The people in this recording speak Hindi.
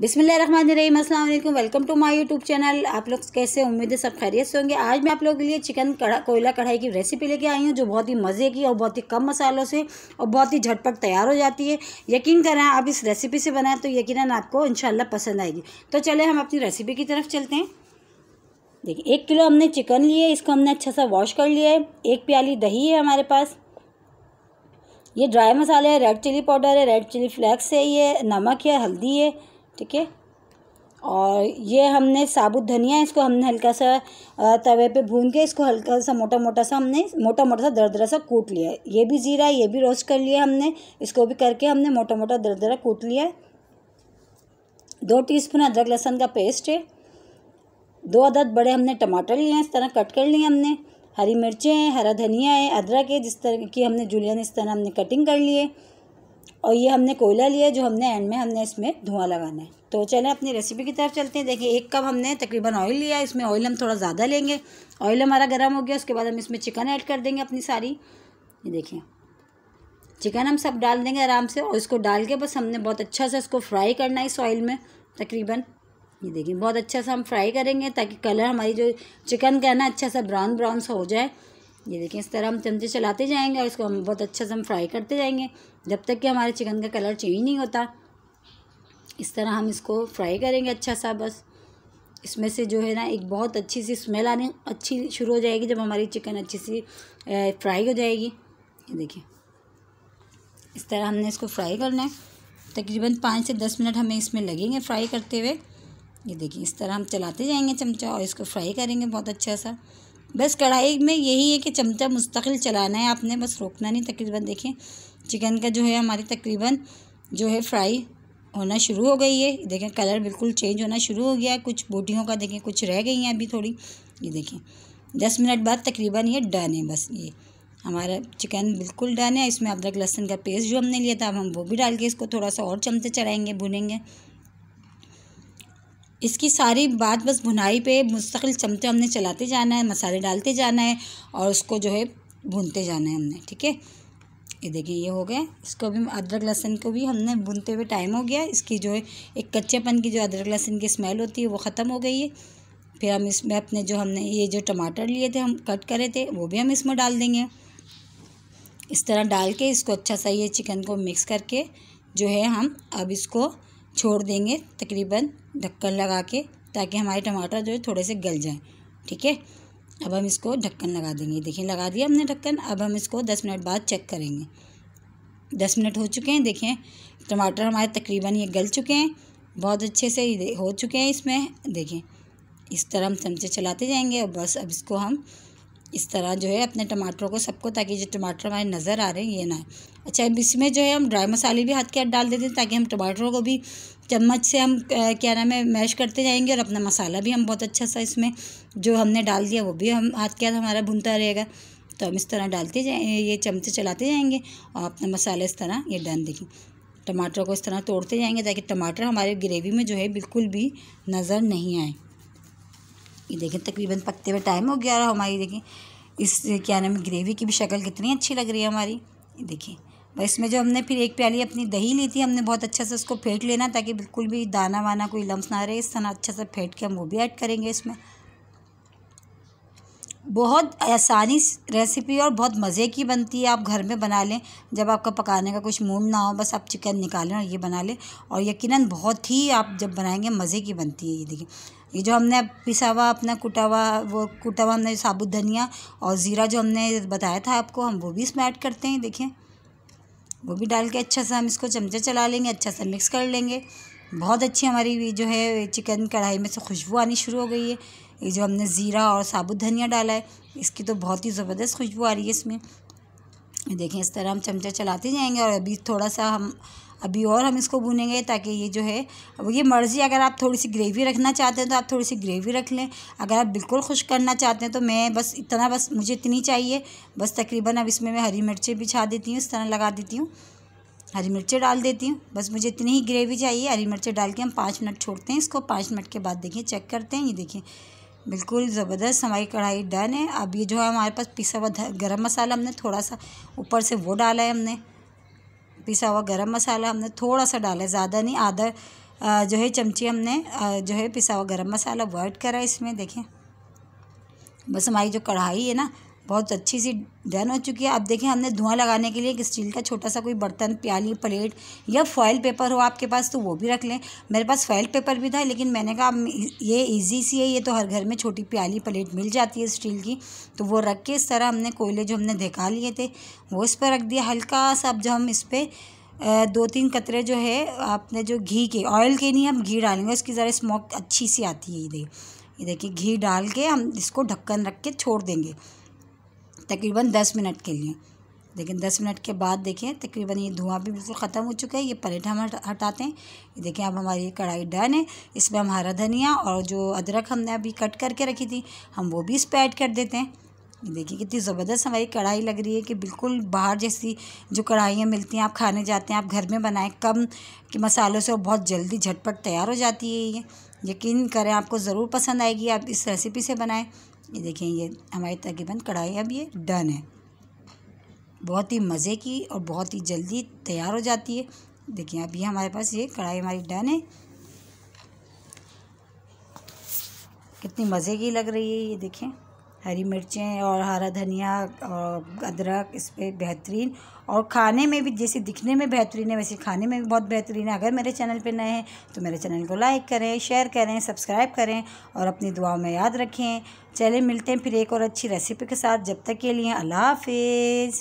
बिसमीम welcome to my YouTube channel आप लोग कैसे उम्मीद है सब खैरियत से होंगे आज मैं आप लोगों के लिए चिकन कड़ा कोयला कढ़ाई की रेसिपी लेके आई हूँ जो बहुत ही मज़े की और बहुत ही कम मसालों से और बहुत ही झटपट तैयार हो जाती है यकीन करें आप इस रेसिपी से बनाएं तो यकीन आपको इन पसंद आएगी तो चले हम अपनी रेसिपी की तरफ चलते हैं देखिए एक किलो हमने चिकन लिए इसको हमने अच्छा सा वॉश कर लिया है एक प्याली दही है हमारे पास ये ड्राई मसाले है रेड चिली पाउडर है रेड चिली फ्लैक्स है ये नमक है हल्दी है ठीक है और ये हमने साबुत धनिया इसको हमने हल्का सा तवे पे भून के इसको हल्का सा मोटा मोटा सा हमने मोटा मोटा सा दरदरा सा कूट लिया ये भी जीरा ये भी रोस्ट कर लिया हमने इसको भी करके हमने मोटा मोटा दरदरा कूट लिया है दो टीस्पून अदरक लहसुन का पेस्ट है दो अदद बड़े हमने टमाटर लिए हैं इस तरह कट कर लिए हमने हरी मिर्चें हैं हरा धनिया है अदरक है जिस तरह की हमने जुलियन इस तरह हमने कटिंग कर लिए और ये हमने कोयला लिया जो हमने एंड में हमने इसमें धुआं लगाना है तो चलें अपनी रेसिपी की तरफ चलते हैं देखिए एक कप हमने तकरीबन ऑयल लिया इसमें ऑयल हम थोड़ा ज़्यादा लेंगे ऑयल हमारा गर्म हो गया उसके बाद हम इसमें चिकन ऐड कर देंगे अपनी सारी ये देखिए चिकन हम सब डाल देंगे आराम से और इसको डाल के बस हमने बहुत अच्छा सा इसको फ्राई करना है इस ऑयल में तकरीबन ये देखिए बहुत अच्छा सा हम फ्राई करेंगे ताकि कलर हमारी जो चिकन का है ना अच्छा सा ब्राउन ब्राउन सा हो जाए ये देखें इस तरह हम चमचे चलाते जाएंगे और इसको हम बहुत अच्छे से हम फ्राई करते जाएंगे जब तक कि हमारे चिकन का कलर चेंज नहीं होता इस तरह हम इसको फ्राई करेंगे अच्छा सा बस इसमें से जो है ना एक बहुत अच्छी सी स्मेल आने अच्छी शुरू हो जाएगी जब हमारी चिकन अच्छी सी फ्राई हो जाएगी ये देखिए इस तरह हमने इसको फ्राई करना है तकरीबन पाँच से दस मिनट हमें इसमें लगेंगे फ्राई करते हुए ये देखिए इस तरह हम चलाते जाएंगे चमचा और इसको फ्राई करेंगे बहुत अच्छा सा बस कढ़ाई में यही है कि चमचा मुस्तकिल चलाना है आपने बस रोकना नहीं तकरीबन देखें चिकन का जो है हमारी तकरीबन जो है फ्राई होना शुरू हो गई है देखें कलर बिल्कुल चेंज होना शुरू हो गया है कुछ बूटियों का देखें कुछ रह गई हैं अभी थोड़ी ये देखें दस मिनट बाद तकरीबन ये डन है बस ये हमारा चिकन बिल्कुल डन है इसमें अदरक लहसुन का पेस्ट जो हमने लिया था अब हम वो भी डाल के इसको थोड़ा सा और चमचे चढ़ाएँगे भुनेंगे इसकी सारी बात बस भुनाई पे मुस्तकिल चमचे हमने चलाते जाना है मसाले डालते जाना है और उसको जो है भूनते जाना है हमने ठीक है ये देखिए ये हो गया इसको भी अदरक लहसुन को भी हमने भूनते हुए टाइम हो गया इसकी जो है एक कच्चेपन की जो अदरक लहसुन की स्मेल होती है वो ख़त्म हो गई है फिर हम इसमें अपने जो हमने ये जो टमाटर लिए थे हम कट करे थे वो भी हम इसमें डाल देंगे इस तरह डाल के इसको अच्छा सा ये चिकन को मिक्स करके जो है हम अब इसको छोड़ देंगे तकरीबन ढक्कन लगा के ताकि हमारे टमाटर जो है थोड़े से गल जाएँ ठीक है अब हम इसको ढक्कन लगा देंगे देखिए लगा दिया हमने ढक्कन अब हम इसको दस मिनट बाद चेक करेंगे दस मिनट हो चुके हैं देखें टमाटर हमारे तकरीबन ये गल चुके हैं बहुत अच्छे से हो चुके हैं इसमें देखें इस तरह हम चमचे चलाते जाएंगे और बस अब इसको हम इस तरह जो है अपने टमाटरों को सबको ताकि जो टमाटर हमारे नज़र आ रहे हैं ये ना अच्छा इसमें जो है हम ड्राई मसाले भी हाथ के हाथ डाल देते हैं ताकि हम टमाटरों को भी चम्मच से हम क्या नाम है मैश करते जाएंगे और अपना मसाला भी हम बहुत अच्छा सा इसमें जो हमने डाल दिया वो भी हम हाथ के हाथ हमारा भुनता रहेगा तो हम इस तरह डालते जाए ये चमचे चलाते जाएंगे और अपना मसाला इस तरह ये डाल देंगे टमाटरों को इस तरह तोड़ते जाएंगे ताकि टमाटर हमारे ग्रेवी में जो है बिल्कुल भी नज़र नहीं आए ये देखें तकरीबन पकते हुए टाइम हो गया और हमारी देखें इस क्या नाम ग्रेवी की भी शक्ल कितनी अच्छी लग रही है हमारी ये देखें बस इसमें जो हमने फिर एक प्याली अपनी दही ली थी हमने बहुत अच्छा से उसको फेंट लेना ताकि बिल्कुल भी दाना वाना कोई लम्स ना रहे इस तरह अच्छा से फेंट के हम वो भी ऐड करेंगे इसमें बहुत आसानी रेसिपी और बहुत मज़े की बनती है आप घर में बना लें जब आपका पकाने का कुछ मूड ना हो बस आप चिकन निकालें और ये बना लें और यकीनन बहुत ही आप जब बनाएंगे मज़े की बनती है ये देखिए ये जो हमने पिसा हुआ अपना कुटा हुआ वो कुटा हुआ हमने साबुत धनिया और ज़ीरा जो हमने बताया था आपको हम वो भी इसमें ऐड करते हैं देखें वो भी डाल के अच्छा सा हम इसको चमचा चला लेंगे अच्छा सा मिक्स कर लेंगे बहुत अच्छी हमारी जो है चिकन कढ़ाई में से खुशबू आनी शुरू हो गई है ये जो हमने ज़ीरा और साबुत धनिया डाला है इसकी तो बहुत ही ज़बरदस्त खुशबू आ रही है इसमें देखें इस तरह हम चमचा चलाते जाएंगे और अभी थोड़ा सा हम अभी और हम इसको भूनेंगे ताकि ये जो है अब ये मर्ज़ी अगर आप थोड़ी सी ग्रेवी रखना चाहते हैं तो आप थोड़ी सी ग्रेवी रख लें अगर आप बिल्कुल खुश करना चाहते हैं तो मैं बस इतना बस मुझे इतनी चाहिए बस तकरीबन अब इसमें मैं हरी मिर्चें बिछा देती हूँ इस तरह लगा देती हूँ हरी मिर्चें डाल देती हूँ बस मुझे इतनी ही ग्रेवी चाहिए हरी मिर्चें डाल के हम पाँच मिनट छोड़ते हैं इसको पाँच मिनट के बाद देखिए चेक करते हैं ये देखिए बिल्कुल ज़बरदस्त हमारी कढ़ाई डन है अब ये जो है हमारे पास पिसा हुआ गरम मसाला हमने थोड़ा सा ऊपर से वो डाला है हमने पिसा हुआ गरम मसाला हमने थोड़ा सा डाला है ज़्यादा नहीं आधा जो है चमची हमने जो है पिसा हुआ गरम मसाला वर्ड करा है इसमें देखें बस हमारी जो कढ़ाई है ना बहुत अच्छी सी डन हो चुकी है अब देखें हमने धुआं लगाने के लिए एक स्टील का छोटा सा कोई बर्तन प्याली प्लेट या फॉयल पेपर हो आपके पास तो वो भी रख लें मेरे पास फॉयल पेपर भी था लेकिन मैंने कहा ये इजी सी है ये तो हर घर में छोटी प्याली प्लेट मिल जाती है स्टील की तो वो रख के इस तरह हमने कोयले जो हमने देखा लिए थे वो इस पर रख दिया हल्का सा अब जब हम इस पर दो तीन कतरे जो है आपने जो घी के ऑयल के नहीं हम घी डालेंगे उसकी ज़रा स्मोक अच्छी सी आती है ये देखिए घी डाल के हम इसको ढक्कन रख के छोड़ देंगे तकरीबन दस मिनट के लिए लेकिन दस मिनट के बाद देखें तकरीबन ये धुआं भी बिल्कुल ख़त्म हो चुका है ये पलेट हम हटाते हैं ये देखें अब हमारी कढ़ाई डन है इसमें हमारा धनिया और जो अदरक हमने अभी कट करके रखी थी हम वो भी इस पर ऐड कर देते हैं देखिए कितनी ज़बरदस्त हमारी कढ़ाई लग रही है कि बिल्कुल बाहर जैसी जो कढ़ाइयाँ मिलती हैं आप खाने जाते हैं आप घर में बनाएं कम कि मसालों से और बहुत जल्दी झटपट तैयार हो जाती है ये यकीन करें आपको ज़रूर पसंद आएगी आप इस रेसिपी से बनाएं ये देखें ये हमारी तकरीबन कढ़ाई अब ये डन है बहुत ही मज़े की और बहुत ही जल्दी तैयार हो जाती है देखिए अभी हमारे पास ये कढ़ाई हमारी डन है कितनी मज़े की लग रही है ये देखें हरी मिर्चें और हरा धनिया और अदरक इस पर बेहतरीन और खाने में भी जैसे दिखने में बेहतरीन है वैसे खाने में भी बहुत बेहतरीन है अगर मेरे चैनल पर नए हैं तो मेरे चैनल को लाइक करें शेयर करें सब्सक्राइब करें और अपनी दुआओं में याद रखें चले मिलते हैं फिर एक और अच्छी रेसिपी के साथ जब तक के लिए अल्लाह हाफिज़